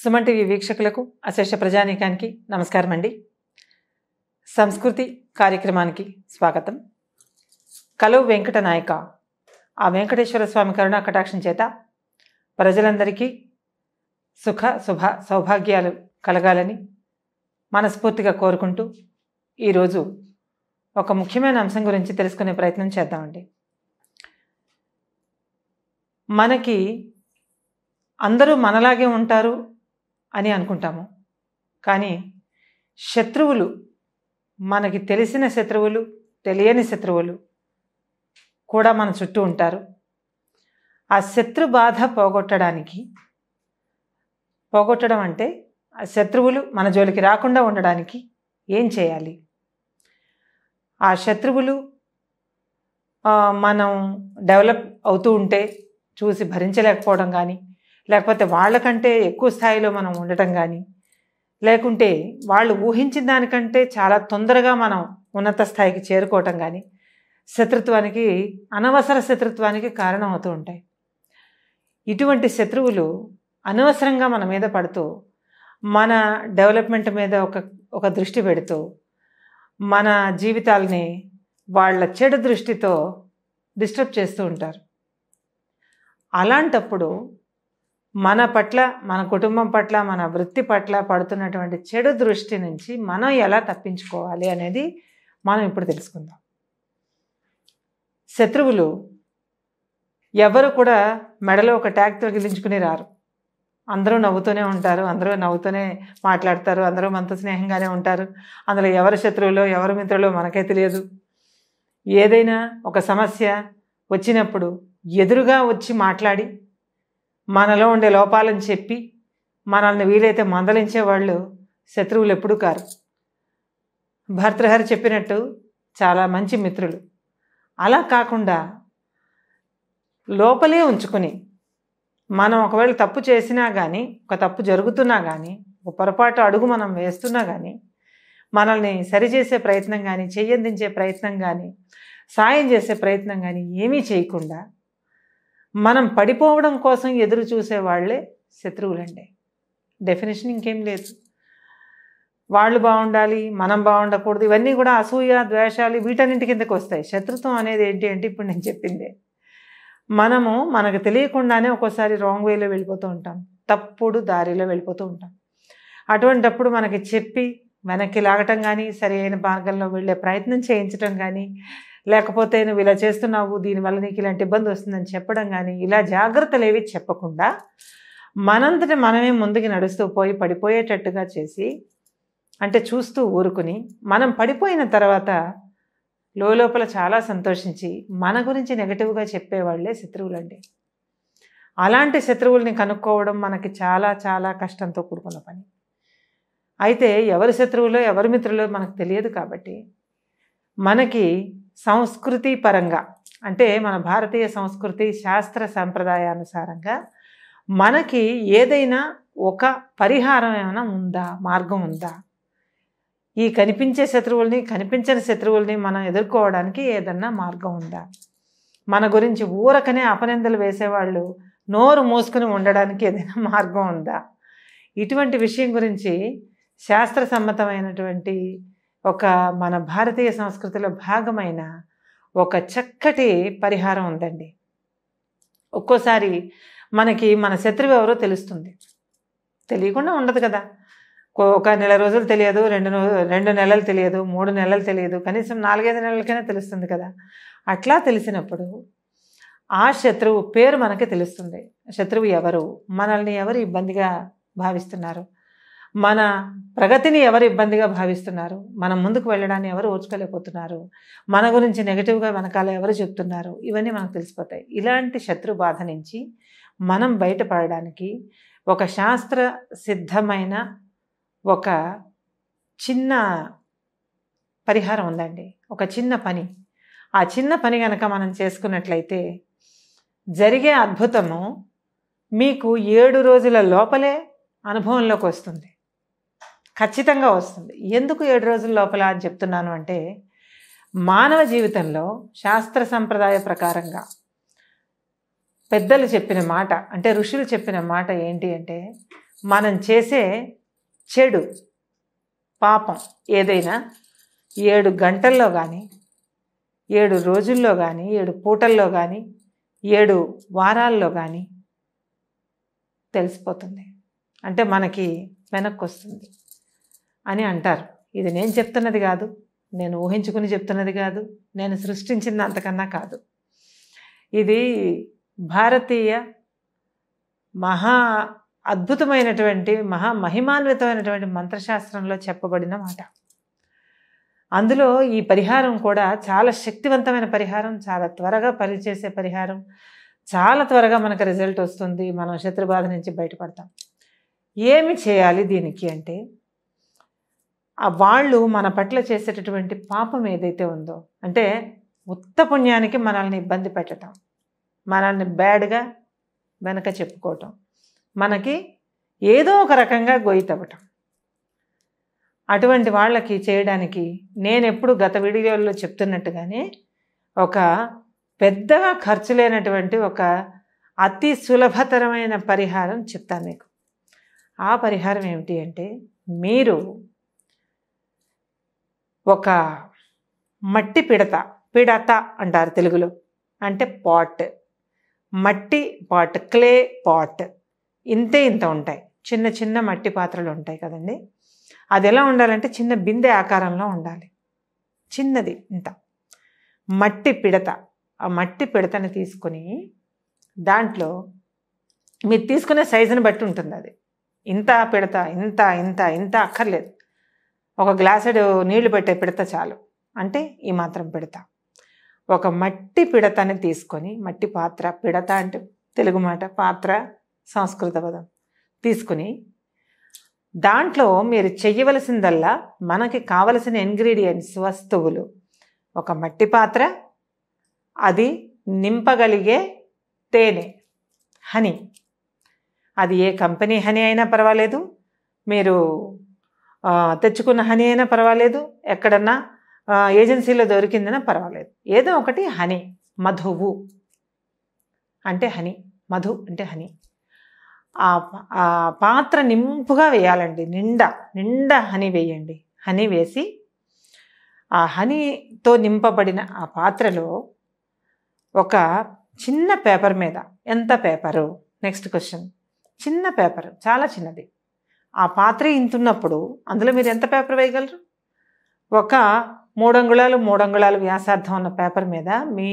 Suman TV వీక్షకులకు అశేష ప్రజానీకానికి నమస్కారం అండి సంస్కృతి కార్యక్రమానికి స్వాగతం కలువు వెంకట నాయక ఆ వెంకటేశ్వర స్వామి కరుణా కటాక్షం చేత ప్రజలందరికీ సుఖ శుభ సౌభాగ్యాలు కలగాలని మనస్ఫూర్తిగా కోరుకుంటూ ఈరోజు ఒక ముఖ్యమైన అంశం గురించి తెలుసుకునే ప్రయత్నం చేద్దామండి మనకి అందరూ మనలాగే ఉంటారు అని అనుకుంటాము కానీ శత్రువులు మనకి తెలిసిన శత్రువులు తెలియని శత్రువులు కూడా మన చుట్టూ ఉంటారు ఆ శత్రు బాధ పోగొట్టడానికి పోగొట్టడం అంటే ఆ శత్రువులు మన జోలికి రాకుండా ఉండడానికి ఏం చేయాలి ఆ శత్రువులు మనం డెవలప్ అవుతూ ఉంటే చూసి భరించలేకపోవడం కానీ లేకపోతే వాళ్ళకంటే ఎక్కువ స్థాయిలో మనం ఉండటం కానీ లేకుంటే వాళ్ళు ఊహించిన దానికంటే చాలా తొందరగా మనం ఉన్నత స్థాయికి చేరుకోవటం కానీ శత్రుత్వానికి అనవసర శత్రుత్వానికి కారణం అవుతూ ఉంటాయి ఇటువంటి శత్రువులు అనవసరంగా మన మీద పడుతూ మన డెవలప్మెంట్ మీద ఒక ఒక దృష్టి పెడుతూ మన జీవితాలని వాళ్ళ చెడు దృష్టితో డిస్టర్బ్ చేస్తూ ఉంటారు అలాంటప్పుడు మన పట్ల మన కుటుంబం పట్ల మన వృత్తి పట్ల పడుతున్నటువంటి చెడు దృష్టి నుంచి మనం ఎలా తప్పించుకోవాలి అనేది మనం ఇప్పుడు తెలుసుకుందాం శత్రువులు ఎవరు కూడా మెడలో ఒక ట్యాగ్ తొలగించుకుని రారు అందరూ నవ్వుతూనే ఉంటారు అందరూ నవ్వుతూనే మాట్లాడతారు అందరూ మనతో స్నేహంగానే ఉంటారు అందులో ఎవరు శత్రువులో ఎవరు మిత్రులో మనకే తెలియదు ఏదైనా ఒక సమస్య వచ్చినప్పుడు ఎదురుగా వచ్చి మాట్లాడి మనలో ఉండే లోపాలని చెప్పి మనల్ని వీలైతే మందలించే వాళ్ళు శత్రువులు ఎప్పుడూ కారు భర్తృహరి చెప్పినట్టు చాలా మంచి మిత్రులు అలా కాకుండా లోపలే ఉంచుకుని మనం ఒకవేళ తప్పు చేసినా కానీ ఒక తప్పు జరుగుతున్నా కానీ ఒక పొరపాటు అడుగు మనం వేస్తున్నా కానీ మనల్ని సరిచేసే ప్రయత్నం కానీ చెయ్యందించే ప్రయత్నం కానీ సాయం చేసే ప్రయత్నం కానీ ఏమీ చేయకుండా మనం పడిపోవడం కోసం ఎదురు చూసే వాళ్ళే శత్రువులండి డెఫినేషన్ ఇంకేం లేదు వాళ్ళు బాగుండాలి మనం బాగుండకూడదు ఇవన్నీ కూడా అసూయ ద్వేషాలు వీటన్నింటి కిందకు వస్తాయి శత్రుత్వం అనేది ఏంటి అంటే ఇప్పుడు నేను చెప్పింది మనము మనకు తెలియకుండానే ఒక్కోసారి రాంగ్ వేలో వెళ్ళిపోతూ ఉంటాం తప్పుడు దారిలో వెళ్ళిపోతూ ఉంటాం అటువంటప్పుడు మనకి చెప్పి వెనక్కి లాగటం కానీ సరైన మార్గంలో వెళ్ళే ప్రయత్నం చేయించటం కానీ లేకపోతే నువ్వు ఇలా చేస్తున్నావు దీనివల్ల నీకు ఇలాంటి ఇబ్బంది వస్తుందని చెప్పడం కానీ ఇలా జాగ్రత్తలు ఏవి చెప్పకుండా మనంతటి మనమే ముందుకు నడుస్తూ పోయి పడిపోయేటట్టుగా చేసి అంటే చూస్తూ ఊరుకుని మనం పడిపోయిన తర్వాత లోపల చాలా సంతోషించి మన గురించి నెగటివ్గా చెప్పేవాళ్లే శత్రువులండి అలాంటి శత్రువుల్ని కనుక్కోవడం మనకి చాలా చాలా కష్టంతో కూడుకున్న పని అయితే ఎవరి శత్రువులో ఎవరి మిత్రులో మనకు తెలియదు కాబట్టి మనకి సంస్కృతి పరంగా అంటే మన భారతీయ సంస్కృతి శాస్త్ర సంప్రదాయానుసారంగా మనకి ఏదైనా ఒక పరిహారం ఏమైనా ఉందా మార్గం ఉందా ఈ కనిపించే శత్రువుల్ని కనిపించని శత్రువుల్ని మనం ఎదుర్కోవడానికి ఏదన్నా మార్గం ఉందా మన గురించి ఊరకనే అపనిందలు వేసేవాళ్ళు నోరు మోసుకుని ఉండడానికి ఏదైనా మార్గం ఉందా ఇటువంటి విషయం గురించి శాస్త్ర సమ్మతమైనటువంటి ఒక మన భారతీయ సంస్కృతిలో భాగమైన ఒక చక్కటి పరిహారం ఉందండి ఒక్కోసారి మనకి మన శత్రువు ఎవరో తెలుస్తుంది తెలియకుండా ఉండదు కదా ఒక నెల రోజులు తెలియదు రెండు రెండు నెలలు తెలియదు మూడు నెలలు తెలియదు కనీసం నాలుగైదు నెలలకైనా తెలుస్తుంది కదా అట్లా తెలిసినప్పుడు ఆ శత్రువు పేరు మనకి తెలుస్తుంది శత్రువు ఎవరు మనల్ని ఎవరు ఇబ్బందిగా భావిస్తున్నారు మన ప్రగతిని ఎవరు ఇబ్బందిగా భావిస్తున్నారు మనం ముందుకు వెళ్ళడాన్ని ఎవరు ఓర్చుకోలేకపోతున్నారు మన గురించి నెగిటివ్గా వెనకాల ఎవరు చెప్తున్నారు ఇవన్నీ మనకు తెలిసిపోతాయి ఇలాంటి శత్రు బాధ నుంచి మనం బయటపడడానికి ఒక శాస్త్ర సిద్ధమైన ఒక చిన్న పరిహారం ఉందండి ఒక చిన్న పని ఆ చిన్న పని కనుక మనం చేసుకున్నట్లయితే జరిగే అద్భుతము మీకు ఏడు రోజుల లోపలే అనుభవంలోకి వస్తుంది ఖచ్చితంగా వస్తుంది ఎందుకు ఏడు రోజుల లోపల అని చెప్తున్నాను అంటే మానవ జీవితంలో శాస్త్ర సంప్రదాయ ప్రకారంగా పెద్దలు చెప్పిన మాట అంటే ఋషులు చెప్పిన మాట ఏంటి అంటే మనం చేసే చెడు పాపం ఏదైనా ఏడు గంటల్లో కానీ ఏడు రోజుల్లో కానీ ఏడు పూటల్లో కానీ ఏడు వారాల్లో కానీ తెలిసిపోతుంది అంటే మనకి వెనక్కి వస్తుంది అని అంటారు ఇది నేను చెప్తున్నది కాదు నేను ఊహించుకుని చెప్తున్నది కాదు నేను సృష్టించింది అంతకన్నా కాదు ఇది భారతీయ మహా అద్భుతమైనటువంటి మహా మహిమాన్వితమైనటువంటి మంత్రశాస్త్రంలో చెప్పబడిన మాట అందులో ఈ పరిహారం కూడా చాలా శక్తివంతమైన పరిహారం చాలా త్వరగా పనిచేసే పరిహారం చాలా త్వరగా మనకు రిజల్ట్ వస్తుంది మనం శత్రుబాధ నుంచి బయటపడతాం ఏమి చేయాలి దీనికి అంటే ఆ వాళ్ళు మన పట్ల చేసేటటువంటి పాపం ఏదైతే ఉందో అంటే ఉత్త పుణ్యానికి మనల్ని ఇబ్బంది పెట్టడం మనల్ని బ్యాడ్గా వెనక చెప్పుకోవటం మనకి ఏదో ఒక రకంగా గొయ్యి తవ్వటం అటువంటి వాళ్ళకి చేయడానికి నేను ఎప్పుడు గత వీడియోల్లో చెప్తున్నట్టుగానే ఒక పెద్దగా ఖర్చు లేనటువంటి ఒక అతి సులభతరమైన పరిహారం చెప్తాను మీకు ఆ పరిహారం ఏమిటి అంటే మీరు ఒక మట్టి పిడత పిడత అంటారు తెలుగులో అంటే పాట్ మట్టి పాట్ క్లే పాట్ ఇంతే ఇంత ఉంటాయి చిన్న చిన్న మట్టి పాత్రలు ఉంటాయి కదండి అది ఎలా ఉండాలంటే చిన్న బిందె ఆకారంలో ఉండాలి చిన్నది ఇంత మట్టి పిడత ఆ మట్టి పిడతను తీసుకొని దాంట్లో మీరు తీసుకునే సైజుని బట్టి ఉంటుంది అది ఇంత పిడత ఇంత ఇంత ఇంత అక్కర్లేదు ఒక గ్లాసుడు నీళ్లు పెట్టే పిడత చాలు అంటే ఈ మాత్రం పిడత ఒక మట్టి పిడతని తీసుకొని మట్టి పాత్ర పిడత అంటే తెలుగు మాట పాత్ర సంస్కృత పదం తీసుకుని దాంట్లో మీరు చెయ్యవలసిందల్లా మనకి కావలసిన ఇంగ్రీడియంట్స్ వస్తువులు ఒక మట్టి పాత్ర అది నింపగలిగే తేనె హనీ అది ఏ కంపెనీ హనీ అయినా పర్వాలేదు మీరు తెచ్చుకున్న హనీ అయినా పర్వాలేదు ఎక్కడన్నా ఏజెన్సీలో దొరికిందైనా పర్వాలేదు ఏదో ఒకటి హనీ మధువు అంటే హనీ మధు అంటే హనీ ఆ పాత్ర నింపుగా వేయాలండి నిండా నిండా హనీ వేయండి హనీ వేసి ఆ హనీతో నింపబడిన ఆ పాత్రలో ఒక చిన్న పేపర్ మీద ఎంత పేపరు నెక్స్ట్ క్వశ్చన్ చిన్న పేపర్ చాలా చిన్నది ఆ పాత్ర ఇంతున్నప్పుడు అందులో మీరు ఎంత పేపర్ వేయగలరు ఒక మూడంగుళాలు మూడంగుళాలు వ్యాసార్థం ఉన్న పేపర్ మీద మీ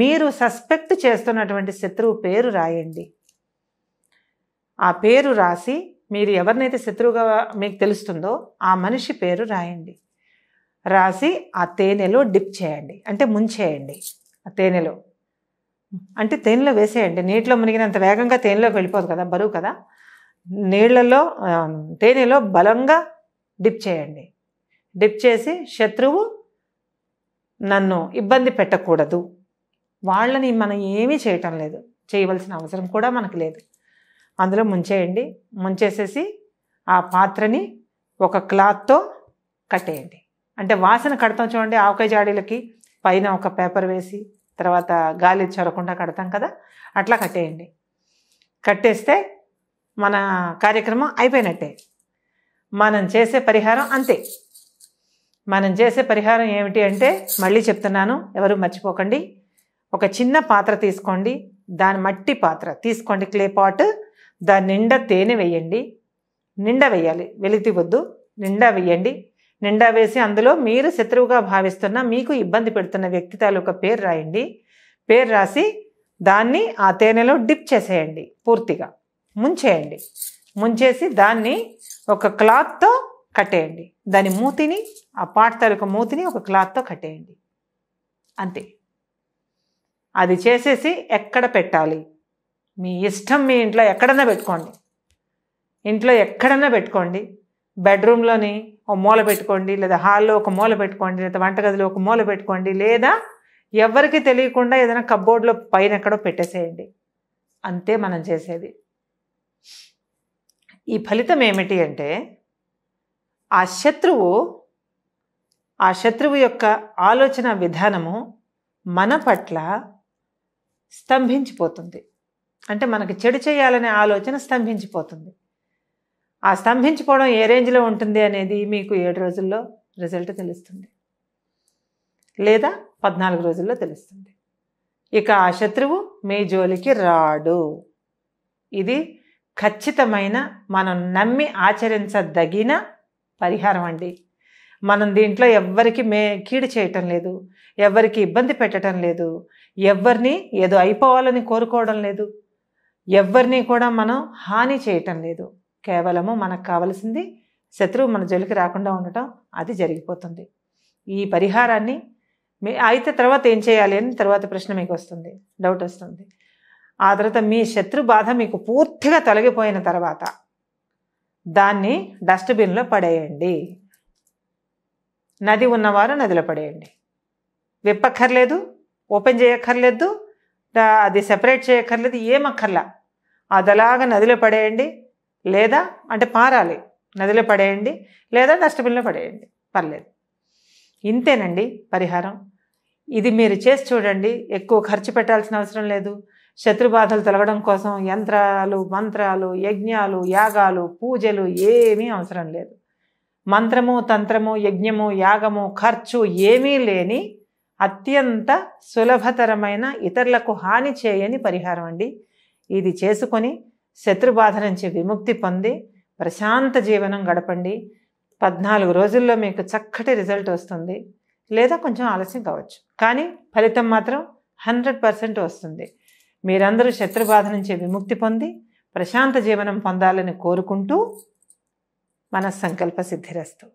మీరు సస్పెక్ట్ చేస్తున్నటువంటి శత్రువు పేరు రాయండి ఆ పేరు రాసి మీరు ఎవరినైతే శత్రువుగా మీకు తెలుస్తుందో ఆ మనిషి పేరు రాయండి రాసి ఆ తేనెలో డిప్ చేయండి అంటే ముంచేయండి ఆ తేనెలో అంటే తేనెలో వేసేయండి నీటిలో మునిగినంత వేగంగా తేనెలోకి వెళ్ళిపోదు కదా బరువు కదా నీళ్లలో తేనెలో బలంగా డిప్ చేయండి డిప్ చేసి శత్రువు నన్ను ఇబ్బంది పెట్టకూడదు వాళ్ళని మనం ఏమీ చేయటం లేదు చేయవలసిన అవసరం కూడా మనకు లేదు అందులో ముంచేయండి ముంచేసేసి ఆ పాత్రని ఒక క్లాత్తో కట్టేయండి అంటే వాసన కడతాం చూడండి ఆవకాయ జాడీలకి పైన ఒక పేపర్ వేసి తర్వాత గాలి చొరకుండా కడతాం కదా అట్లా కట్టేయండి కట్టేస్తే మన కార్యక్రమం అయిపోయినట్టే మనం చేసే పరిహారం అంతే మనం చేసే పరిహారం ఏమిటి అంటే మళ్ళీ చెప్తున్నాను ఎవరు మర్చిపోకండి ఒక చిన్న పాత్ర తీసుకోండి దాని మట్టి పాత్ర తీసుకోండి క్లే పాట్ దాని నిండా తేనె వేయండి నిండా వేయాలి వెలితి వద్దు నిండా వేయండి నిండా వేసి అందులో మీరు శత్రువుగా భావిస్తున్న మీకు ఇబ్బంది పెడుతున్న వ్యక్తి తాలూకా పేరు రాయండి పేరు రాసి దాన్ని ఆ తేనెలో డిప్ చేసేయండి పూర్తిగా ముంచేయండి ముంచేసి దాన్ని ఒక క్లాత్తో కట్టేయండి దాని మూతిని ఆ పాట తాలూకు మూతిని ఒక క్లాత్తో కట్టేయండి అంతే అది చేసేసి ఎక్కడ పెట్టాలి మీ ఇష్టం మీ ఇంట్లో ఎక్కడన్నా పెట్టుకోండి ఇంట్లో ఎక్కడన్నా పెట్టుకోండి బెడ్రూమ్లోని ఒక మూల పెట్టుకోండి లేదా హాల్లో ఒక మూల పెట్టుకోండి లేదా వంటగదిలో ఒక మూల పెట్టుకోండి లేదా ఎవరికి తెలియకుండా ఏదైనా కబ్బోర్డ్లో పైన ఎక్కడో పెట్టేసేయండి అంతే మనం చేసేది ఈ ఫలితం ఏమిటి అంటే ఆ శత్రువు ఆ శత్రువు యొక్క ఆలోచన విధానము మన పట్ల స్తంభించిపోతుంది అంటే మనకు చెడు చేయాలనే ఆలోచన స్తంభించిపోతుంది ఆ స్తంభించిపోవడం ఏ రేంజ్లో ఉంటుంది అనేది మీకు ఏడు రోజుల్లో రిజల్ట్ తెలుస్తుంది లేదా పద్నాలుగు రోజుల్లో తెలుస్తుంది ఇక ఆ శత్రువు మీ జోలికి రాడు ఇది ఖచ్చితమైన మనం నమ్మి ఆచరించదగిన పరిహారం అండి మనం దీంట్లో ఎవ్వరికి మే కీడు చేయటం లేదు ఎవరికి ఇబ్బంది పెట్టడం లేదు ఎవరిని ఏదో అయిపోవాలని కోరుకోవడం లేదు ఎవరిని కూడా మనం హాని చేయటం లేదు కేవలము మనకు కావలసింది శత్రువు మన జోలికి రాకుండా ఉండటం అది జరిగిపోతుంది ఈ పరిహారాన్ని అయితే తర్వాత ఏం చేయాలి అని తర్వాత ప్రశ్న మీకు వస్తుంది డౌట్ వస్తుంది ఆ తర్వాత మీ శత్రు బాధ మీకు పూర్తిగా తొలగిపోయిన తర్వాత దాన్ని డస్ట్బిన్లో పడేయండి నది ఉన్నవారు నదిలో పడేయండి విప్పక్కర్లేదు ఓపెన్ చేయక్కర్లేదు అది సెపరేట్ చేయక్కర్లేదు ఏమక్కర్లా అదలాగా నదిలో పడేయండి లేదా అంటే పారాలి నదిలో పడేయండి లేదా డస్ట్బిన్లో పడేయండి పర్లేదు ఇంతేనండి పరిహారం ఇది మీరు చేసి చూడండి ఎక్కువ ఖర్చు పెట్టాల్సిన అవసరం లేదు శత్రు బాధలు తొలగడం కోసం యంత్రాలు మంత్రాలు యజ్ఞాలు యాగాలు పూజలు ఏమీ అవసరం లేదు మంత్రము తంత్రము యజ్ఞము యాగము ఖర్చు ఏమీ లేని అత్యంత సులభతరమైన ఇతరులకు హాని చేయని పరిహారం అండి ఇది చేసుకొని శత్రుబాధ నుంచి విముక్తి పొంది ప్రశాంత జీవనం గడపండి పద్నాలుగు రోజుల్లో మీకు చక్కటి రిజల్ట్ వస్తుంది లేదా కొంచెం ఆలస్యం కావచ్చు కానీ ఫలితం మాత్రం హండ్రెడ్ పర్సెంట్ వస్తుంది మీరందరూ శత్రుబాధ నుంచి విముక్తి పొంది ప్రశాంత జీవనం పొందాలని కోరుకుంటూ మన సంకల్ప సిద్ధిరస్తు